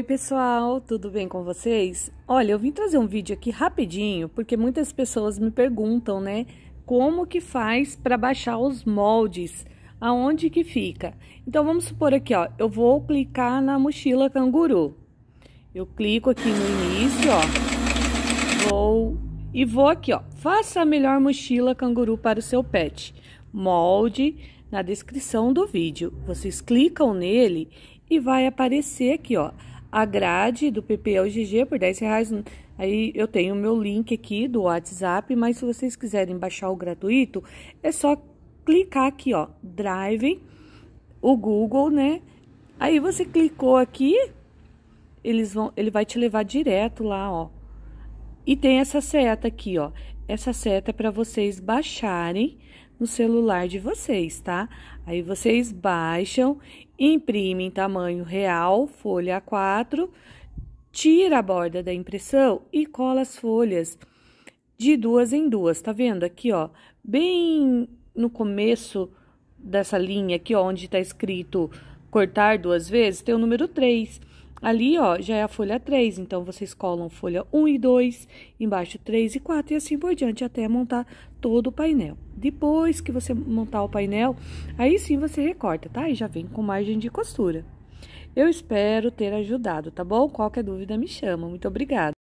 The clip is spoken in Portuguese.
Oi pessoal, tudo bem com vocês? Olha, eu vim trazer um vídeo aqui rapidinho, porque muitas pessoas me perguntam, né, como que faz para baixar os moldes, aonde que fica. Então vamos supor aqui, ó, eu vou clicar na mochila canguru. Eu clico aqui no início, ó, vou e vou aqui, ó, faça a melhor mochila canguru para o seu pet. Molde na descrição do vídeo. Vocês clicam nele e vai aparecer aqui, ó, a grade do PP por 10 reais. Aí eu tenho o meu link aqui do WhatsApp, mas se vocês quiserem baixar o gratuito, é só clicar aqui, ó, Drive, o Google, né? Aí você clicou aqui, eles vão, ele vai te levar direto lá, ó. E tem essa seta aqui, ó. Essa seta é para vocês baixarem no celular de vocês, tá? Aí vocês baixam, imprimem tamanho real, folha A4, tira a borda da impressão e cola as folhas de duas em duas, tá vendo aqui, ó? Bem no começo dessa linha aqui, ó, onde tá escrito cortar duas vezes, tem o número 3. Ali, ó, já é a folha 3, então vocês colam folha 1 e 2, embaixo 3 e 4 e assim por diante até montar todo o painel. Depois que você montar o painel, aí sim você recorta, tá? E já vem com margem de costura. Eu espero ter ajudado, tá bom? Qualquer dúvida me chama. Muito obrigada.